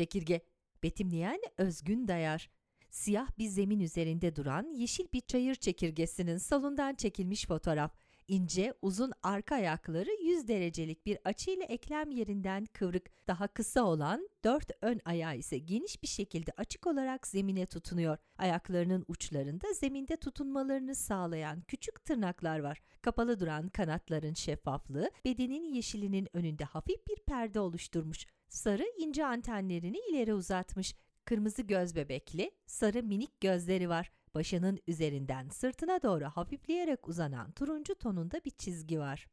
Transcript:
Çekirge, betimleyen Özgün Dayar. Siyah bir zemin üzerinde duran yeşil bir çayır çekirgesinin salondan çekilmiş fotoğraf. İnce, uzun arka ayakları 100 derecelik bir açıyla eklem yerinden kıvrık, daha kısa olan dört ön ayağı ise geniş bir şekilde açık olarak zemine tutunuyor. Ayaklarının uçlarında zeminde tutunmalarını sağlayan küçük tırnaklar var. Kapalı duran kanatların şeffaflığı bedenin yeşilinin önünde hafif bir perde oluşturmuş. Sarı ince antenlerini ileri uzatmış. Kırmızı göz bebekli, sarı minik gözleri var. Başının üzerinden sırtına doğru hafifleyerek uzanan turuncu tonunda bir çizgi var.